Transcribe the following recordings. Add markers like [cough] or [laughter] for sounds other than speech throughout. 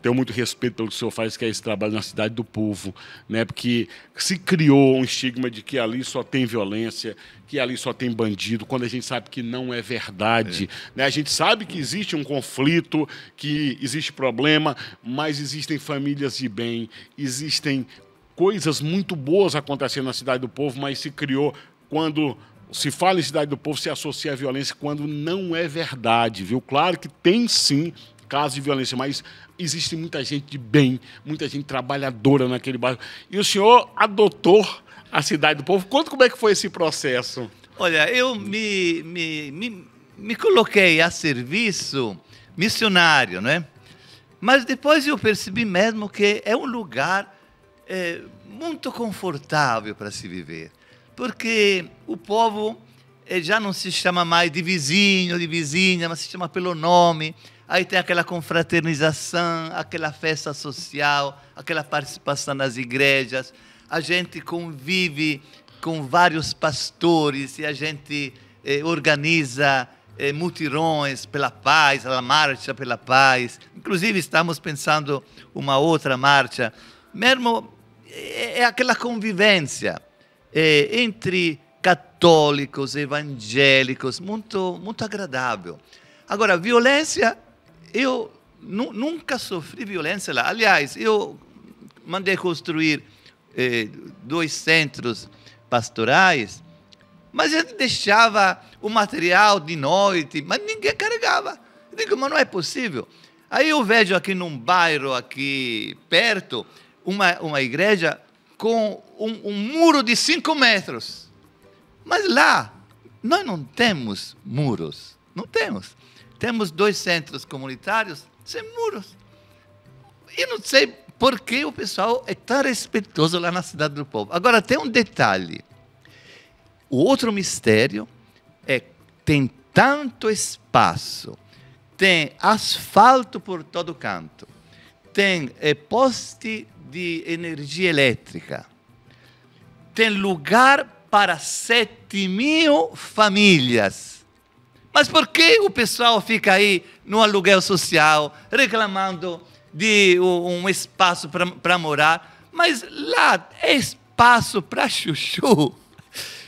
tenho muito respeito pelo que o senhor faz, que é esse trabalho na cidade do povo, né? Porque se criou um estigma de que ali só tem violência, que ali só tem bandido, quando a gente sabe que não é verdade. É. Né? A gente sabe que existe um conflito, que existe problema, mas existem famílias de bem, existem coisas muito boas acontecendo na cidade do povo, mas se criou quando se fala em cidade do povo, se associa à violência quando não é verdade, viu? Claro que tem sim casos de violência, mas existe muita gente de bem, muita gente trabalhadora naquele bairro. E o senhor adotou a Cidade do Povo. Conta como é que foi esse processo. Olha, eu me, me, me, me coloquei a serviço missionário, né? Mas depois eu percebi mesmo que é um lugar é, muito confortável para se viver, porque o povo já não se chama mais de vizinho, de vizinha, mas se chama pelo nome. Aí tem aquela confraternização, aquela festa social, aquela participação nas igrejas. A gente convive com vários pastores e a gente eh, organiza eh, mutirões pela paz, a marcha pela paz. Inclusive, estamos pensando uma outra marcha. Mesmo é, é aquela convivência é, entre católicos, evangélicos, muito, muito agradável. Agora, violência, eu nu, nunca sofri violência lá. Aliás, eu mandei construir eh, dois centros pastorais, mas eu deixava o material de noite, mas ninguém carregava. Eu digo, mas não é possível. Aí eu vejo aqui num bairro aqui perto, uma, uma igreja com um, um muro de cinco metros. Mas lá, nós não temos muros. Não temos. Temos dois centros comunitários sem muros. E não sei por que o pessoal é tão respeitoso lá na Cidade do Povo. Agora, tem um detalhe. O outro mistério é tem tanto espaço, tem asfalto por todo canto, tem é, poste de energia elétrica, tem lugar para 7 mil famílias. Mas por que o pessoal fica aí no aluguel social, reclamando de um espaço para morar? Mas lá é espaço para chuchu.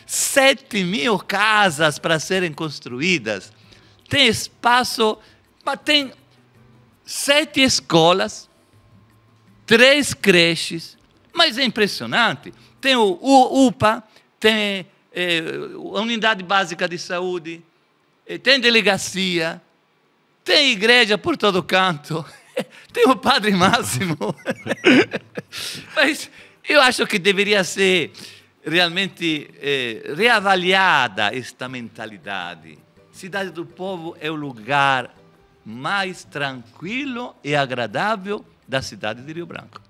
7 mil casas para serem construídas. Tem espaço, tem sete escolas, três creches. Mas é impressionante. Tem o UPA, tem é, a unidade básica de saúde, é, tem delegacia, tem igreja por todo canto, [laughs] tem o Padre Máximo. [laughs] Mas eu acho que deveria ser realmente é, reavaliada esta mentalidade. Cidade do Povo é o lugar mais tranquilo e agradável da cidade de Rio Branco.